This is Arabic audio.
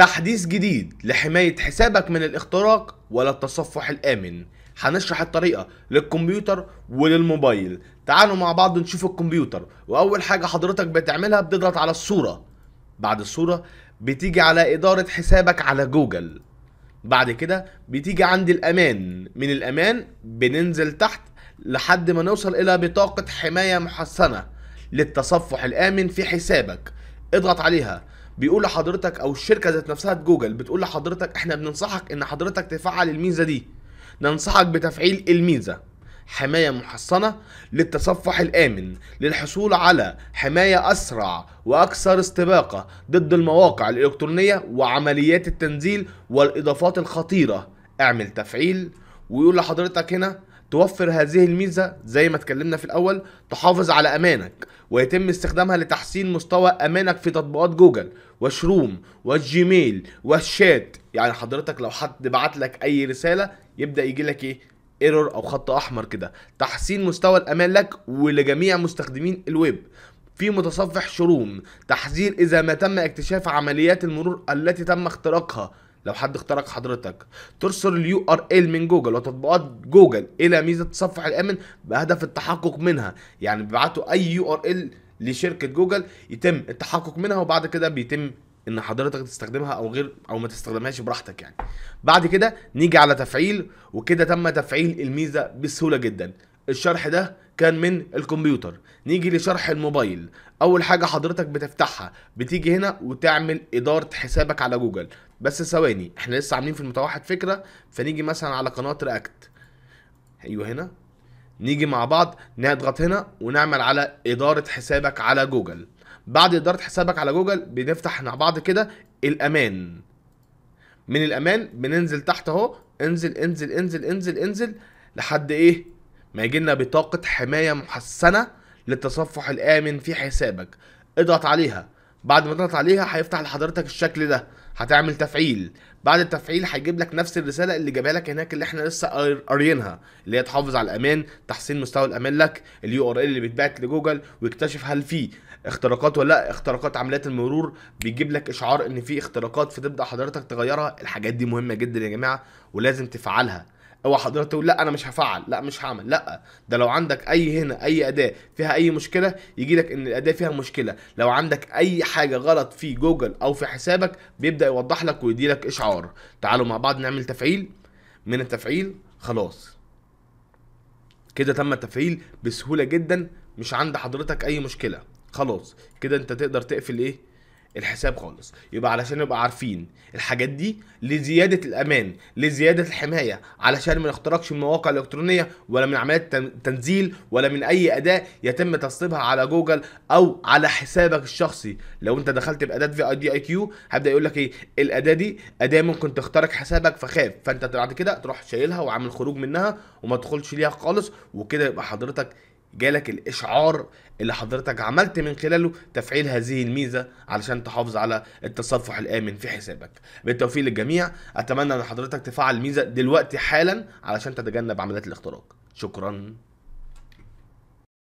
تحديث جديد لحماية حسابك من الاختراق ولا التصفح الآمن هنشرح الطريقة للكمبيوتر وللموبايل تعالوا مع بعض نشوف الكمبيوتر وأول حاجة حضرتك بتعملها بتضغط على الصورة بعد الصورة بتيجي على إدارة حسابك على جوجل بعد كده بتيجي عند الأمان من الأمان بننزل تحت لحد ما نوصل إلى بطاقة حماية محسنة للتصفح الآمن في حسابك اضغط عليها بيقول لحضرتك او الشركه ذات نفسها جوجل بتقول لحضرتك احنا بننصحك ان حضرتك تفعل الميزه دي ننصحك بتفعيل الميزه حماية محصنة للتصفح الآمن للحصول على حماية أسرع وأكثر استباقة ضد المواقع الإلكترونية وعمليات التنزيل والإضافات الخطيرة اعمل تفعيل ويقول لحضرتك هنا توفر هذه الميزة زي ما اتكلمنا في الأول تحافظ على أمانك ويتم استخدامها لتحسين مستوى أمانك في تطبيقات جوجل وشروم والجيميل والشات يعني حضرتك لو حد بعت لك أي رسالة يبدأ يجي لك إيه ايرور او خط احمر كده تحسين مستوى الامان لك ولجميع مستخدمين الويب في متصفح شروم تحذير اذا ما تم اكتشاف عمليات المرور التي تم اختراقها لو حد اخترق حضرتك ترسل اليو ار ال من جوجل وتطبيقات جوجل الى ميزه التصفح الامن بهدف التحقق منها يعني بيبعتوا اي يو ار ال لشركه جوجل يتم التحقق منها وبعد كده بيتم ان حضرتك تستخدمها او غير او ما تستخدمهاش براحتك يعني بعد كده نيجي على تفعيل وكده تم تفعيل الميزه بسهوله جدا الشرح ده كان من الكمبيوتر نيجي لشرح الموبايل اول حاجه حضرتك بتفتحها بتيجي هنا وتعمل اداره حسابك على جوجل بس ثواني احنا لسه عاملين في المتوحد فكره فنيجي مثلا على قناه رياكت ايوه هنا نيجي مع بعض نضغط هنا ونعمل على اداره حسابك على جوجل بعد اداره حسابك على جوجل بنفتح مع بعض كده الامان من الامان بننزل تحت اهو انزل انزل انزل انزل انزل لحد ايه ما يجي لنا بطاقة حماية محسنة للتصفح الآمن في حسابك اضغط عليها بعد ما تضغط عليها هيفتح لحضرتك الشكل ده هتعمل تفعيل بعد التفعيل هيجيب لك نفس الرساله اللي جابها لك هناك اللي احنا لسه قاريينها اللي هي تحافظ على الامان تحسين مستوى الامان لك اليو ار ال اللي بيتبعت لجوجل ويكتشف هل في اختراقات ولا لا اختراقات عمليات المرور بيجيب لك اشعار ان في اختراقات فتبدا حضرتك تغيرها الحاجات دي مهمه جدا يا جماعه ولازم تفعلها اوعى حضرتك تقول لا انا مش هفعل لا مش هعمل لا ده لو عندك اي هنا اي اداه فيها اي مشكله يجي لك ان الاداه فيها مشكله لو عندك اي حاجه غلط في جوجل او في حسابك بيبدا يوضح لك ويدي لك اشعار تعالوا مع بعض نعمل تفعيل من التفعيل خلاص كده تم التفعيل بسهوله جدا مش عند حضرتك اي مشكله خلاص كده انت تقدر تقفل ايه الحساب خالص يبقى علشان نبقى عارفين الحاجات دي لزيادة الأمان لزيادة الحماية علشان ما نخترقش من مواقع إلكترونية ولا من عمليات تنزيل ولا من أي أداة يتم تصطيبها على جوجل أو على حسابك الشخصي لو أنت دخلت بأداة في أي دي أي كيو هبدأ يقول لك إيه الأداة دي أداة ممكن تخترق حسابك فخاف فأنت بعد كده تروح شايلها وعامل خروج منها وما تدخلش ليها خالص وكده يبقى حضرتك جالك الاشعار اللي حضرتك عملت من خلاله تفعيل هذه الميزه علشان تحافظ على التصفح الامن في حسابك بالتوفيق للجميع اتمنى ان حضرتك تفعل الميزه دلوقتي حالا علشان تتجنب عمليات الاختراق شكرا